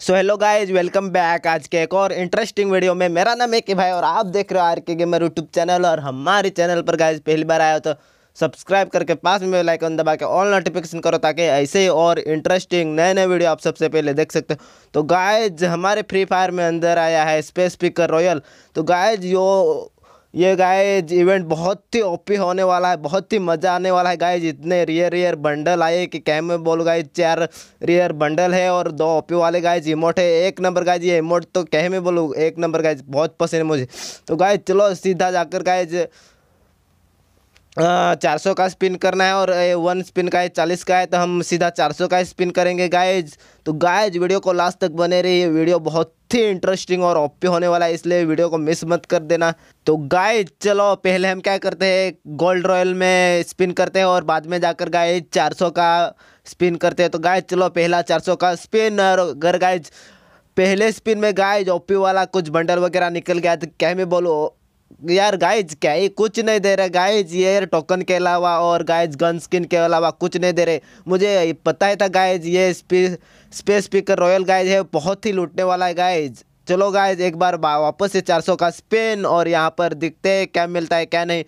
सो hello guys welcome back आज के एक और इंटरेस्टिंग वीडियो में मेरा नाम एक भाई और आप देख रहे हो आर के गेमर यूट्यूब चैनल और हमारे चैनल पर गाइज पहली बार आया हो तो सब्सक्राइब करके पास में बेल आइकन दबा के ऑल नोटिफिकेशन करो ताकि ऐसे ही और इंटरेस्टिंग नए नए वीडियो आप सबसे पहले देख सकते हो तो गाइज हमारे फ्री फायर में अंदर आया है स्पेस पिकर रॉयल तो गाइज यो ये गाय इवेंट बहुत ही ओपी होने वाला है बहुत ही मज़ा आने वाला है गाय जितने रियर रियर बंडल आए कि कैम में बोल गाय चार रियर बंडल है और दो ओपी वाले गाय इमोट है एक नंबर गाय ये इमोट तो कह में बोलूँ एक नंबर गाय बहुत पसंद है मुझे तो गाय चलो सीधा जाकर गाय हाँ, चार सौ का स्पिन करना है और वन स्पिन का है चालीस का है तो हम सीधा चार सौ का स्पिन करेंगे गाइज तो गाइज वीडियो को लास्ट तक बने रहिए वीडियो बहुत ही इंटरेस्टिंग और ओपी होने वाला है इसलिए वीडियो को मिस मत कर देना तो गाय चलो पहले हम क्या करते हैं गोल्ड रॉयल में स्पिन करते हैं और बाद में जाकर गाय 400 का स्पिन करते हैं तो गाय चलो पहला 400 का स्पिन और अगर गाय पहले स्पिन में गाय ओपी वाला कुछ बंडल वगैरह निकल गया तो क्या मैं बोलूँ यार गाइज क्या ये कुछ नहीं दे रहे गाइज ये यार टोकन के अलावा और गाइज गन स्किन के अलावा कुछ नहीं दे रहे मुझे पता ही था गाइज ये स्पेस स्पीकर रॉयल गाइज है बहुत ही लूटने वाला है गाइज चलो गाइज एक बार वापस से 400 का स्पिन और यहाँ पर दिखते हैं क्या मिलता है क्या नहीं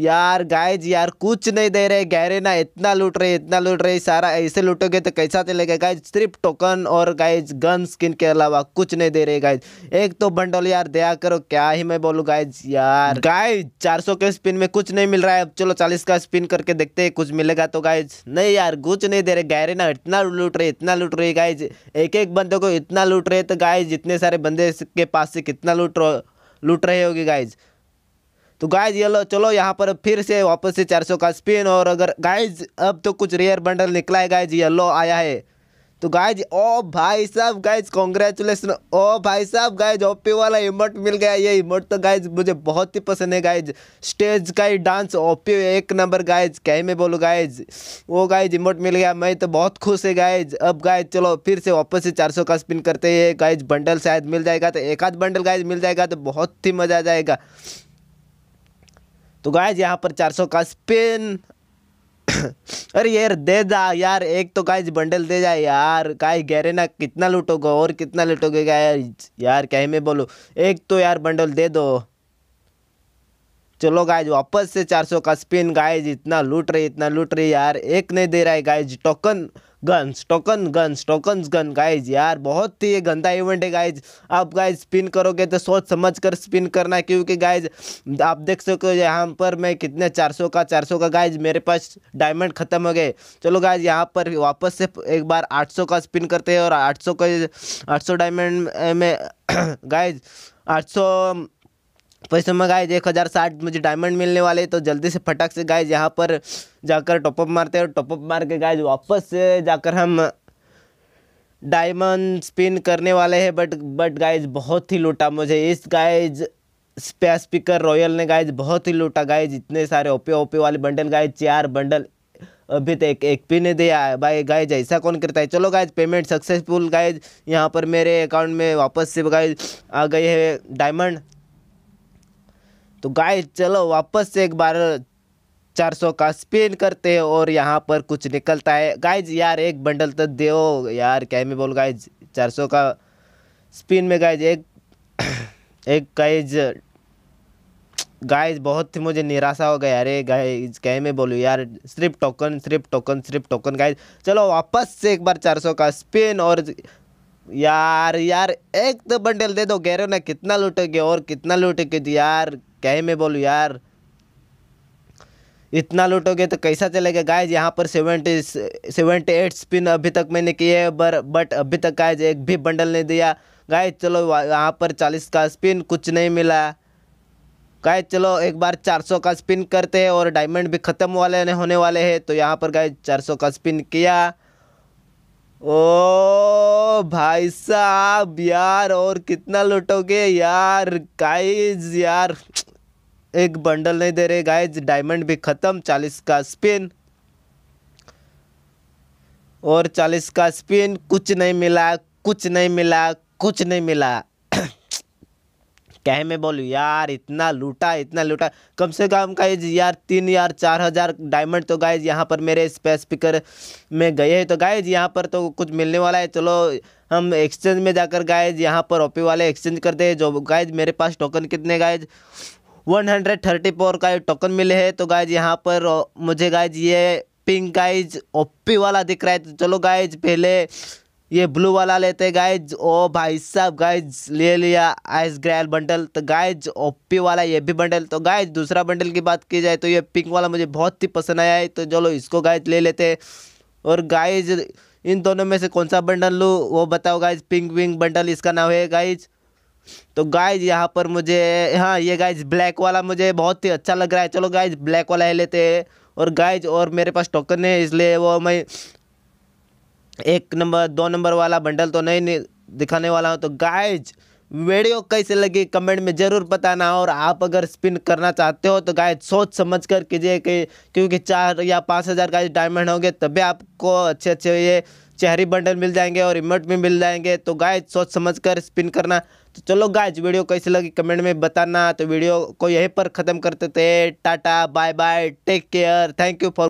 यार गाइज यार कुछ नहीं दे रहे गहरे ना इतना लूट रहे इतना लूट रहे सारा ऐसे लूटोगे तो कैसा चलेगा गाइज सिर्फ टोकन और गाइज गन स्किन के अलावा कुछ नहीं दे रहे गाइज एक तो बंडल यार दया करो क्या ही मैं बोलूँ गाइज यार गाइज चार सौ के स्पिन में कुछ नहीं मिल रहा है अब चलो चालीस का स्पिन करके देखते हैं कुछ मिलेगा तो गाइज नहीं यार कुछ नहीं दे रहे गहरे ना इतना लूट रहे इतना लूट रहे गाइज एक एक बंदे को इतना लूट रहे तो गाइज इतने सारे बंदे के पास से कितना लूट लूट रहे होगी गाइज तो गाइज ये लो चलो यहाँ पर फिर से वापस से 400 का स्पिन और अगर गाइज अब तो कुछ रेयर बंडल निकला है गाइज येलो आया है तो गाइज ओ भाई साहब गाइज कॉन्ग्रेचुलेसन ओ भाई साहब गाइज ओपी वाला इमोट मिल गया ये इमोट तो गाइज मुझे बहुत ही पसंद है गाइज स्टेज का ही डांस ओपी एक नंबर गाइज कहीं में बोलूँ गाइज वो गाइज इमोट मिल गया मैं तो बहुत खुश है गाइज अब गाइज चलो फिर से वापस से 400 का स्पिन करते हैं गाइज बंडल शायद मिल जाएगा तो एक आध बंडल गाइज मिल जाएगा तो बहुत ही मज़ा आ जाएगा तो गाय यहाँ पर 400 का स्पिन अरे यार दे जा यार एक तो गाय बंडल दे जा यार गाय गहरे ना कितना लूटोगे और कितना लूटोगे गाय यार क्या ही मैं बोलूँ एक तो यार बंडल दे दो चलो गाइज वापस से 400 का स्पिन गाइज इतना लूट रही इतना लूट रही यार एक नहीं दे रहा है guys token guns token guns token gun guys यार बहुत ही गंदा इवेंट है गाइज आप गाइज स्पिन करोगे तो सोच समझ कर स्पिन करना क्योंकि गाइज आप देख सको यहाँ पर मैं कितने 400 का 400 का गाइज मेरे पास डायमंड ख़त्म हो गए चलो गाइज यहाँ पर वापस से एक बार 800 का स्पिन करते हैं और 800 का 800 डायमंड में गाइज 800 पैसे में गाइज एक हज़ार साठ मुझे डायमंड मिलने वाले तो जल्दी से फटक से गाइज यहाँ पर जाकर टॉपअप मारते हैं टॉपअप मार के गाइज वापस से जाकर हम डायमंड स्पिन करने वाले हैं बट बट गाइज बहुत ही लूटा मुझे इस गाइज स्पैस स्पीकर रॉयल ने गाइज बहुत ही लूटा गाइज इतने सारे ओपे ओपे वाले बंडल गाइज चार बंडल अभी तक तो एक पी ने दिया है भाई गाइज ऐसा कौन करता है चलो गाइज पेमेंट सक्सेसफुल गाइज यहाँ पर मेरे अकाउंट में वापस से गाइज आ गए है डायमंड तो गाय चलो वापस से एक बार 400 का स्पिन करते हैं और यहाँ पर कुछ निकलता है गाइज यार एक बंडल तो दो यार क्या मैं बोल गाइज 400 का स्पिन में गाइज एक एक गाइज गाइज बहुत ही मुझे निराशा हो गया अरे गाइज क्या मैं बोलूँ यार सिर्फ टोकन सिर्फ टोकन सिर्फ टोकन गाइज चलो वापस से एक बार 400 का स्पिन और यार यार एक तो बंडल दे दो कह रहे हो ना कितना लूटोगे और कितना लूटोगे यार क्या मैं बोलूँ यार इतना लूटोगे तो कैसा चलेगा गाइज यहाँ पर सेवेंटी सेवेंटी एट स्पिन अभी तक मैंने किए है बर बट अभी तक गाइज एक भी बंडल नहीं दिया गाइज चलो यहाँ पर चालीस का स्पिन कुछ नहीं मिला गाइज चलो एक बार चार सौ का स्पिन करते हैं और डायमंड भी ख़त्म वाले होने वाले हैं तो यहाँ पर गाइज चार सौ का स्पिन किया ओ भाई साहब यार और कितना लुटोगे यार गाइज यार एक बंडल नहीं दे रहे गाइज डायमंड भी ख़त्म चालीस का स्पिन और चालीस का स्पिन कुछ नहीं मिला कुछ नहीं मिला कुछ नहीं मिला कहे मैं बोलूँ यार इतना लूटा इतना लूटा कम से कम का यार तीन यार चार हज़ार डायमंड तो गाइज यहाँ पर मेरे स्पेस में गए हैं तो गाइज यहाँ पर तो कुछ मिलने वाला है चलो हम एक्सचेंज में जाकर गाइज यहाँ पर ओपी वाले एक्सचेंज करते हैं जो गाइज मेरे पास टोकन कितने guys one hundred thirty four का टोकन मिले हैं तो गाइज यहाँ पर मुझे गाइज ये पिंक गाइज ओपी वाला दिख रहा है तो चलो गाइज पहले ये ब्लू वाला लेते हैं गाइज ओ भाई साहब गाइज ले लिया आइस ग्रैल बंडल तो गाइज ओपी वाला ये भी बंडल तो गाइज दूसरा बंडल की बात की जाए तो ये पिंक वाला मुझे बहुत ही पसंद आया है तो चलो इसको गाइज ले लेते हैं और गाइज इन दोनों में से कौन सा बंडल लूँ वो बताओ गाइज पिंक विंग बंडल इसका नाम है गाइज तो गाइज यहाँ पर मुझे हाँ ये गाइज ब्लैक वाला मुझे बहुत ही अच्छा लग रहा है चलो गाइज ब्लैक वाला ले लेते हैं और गाइज और मेरे पास टोकन है इसलिए वो मैं एक नंबर दो नंबर वाला बंडल तो नहीं दिखाने वाला हूँ तो गाइज वीडियो कैसे लगी कमेंट में ज़रूर बताना और आप अगर स्पिन करना चाहते हो तो गाइज सोच समझ कर कीजिए कि क्योंकि चार या पाँच हज़ार का डायमंड होंगे तभी आपको अच्छे अच्छे ये चेहरी बंडल मिल जाएंगे और इमोट भी मिल जाएंगे तो गाइज सोच समझ कर स्पिन करना तो चलो गाइज वीडियो कैसे लगी कमेंट में बताना तो वीडियो को यहीं पर ख़त्म करते थे tata bye bye take care thank you for